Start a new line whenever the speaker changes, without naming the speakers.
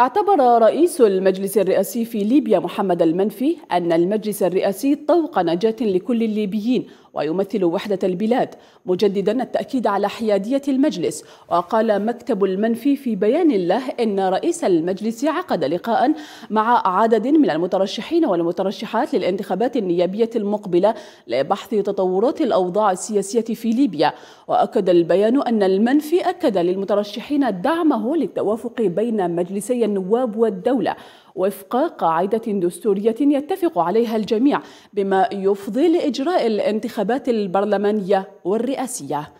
اعتبر رئيس المجلس الرئاسي في ليبيا محمد المنفي أن المجلس الرئاسي طوق نجاة لكل الليبيين ويمثل وحدة البلاد مجددا التأكيد على حيادية المجلس وقال مكتب المنفي في بيان له أن رئيس المجلس عقد لقاء مع عدد من المترشحين والمترشحات للانتخابات النيابية المقبلة لبحث تطورات الأوضاع السياسية في ليبيا وأكد البيان أن المنفي أكد للمترشحين دعمه للتوافق بين مجلسي النواب والدولة وفق قاعدة دستورية يتفق عليها الجميع بما يفضي لإجراء الانتخابات البرلمانية والرئاسية